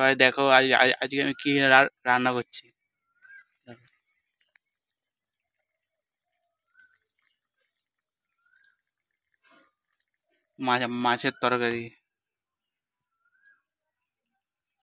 ভাই দেখো আজ আজকে আমি কী রান্না করছি মাছ মাছের তরকারি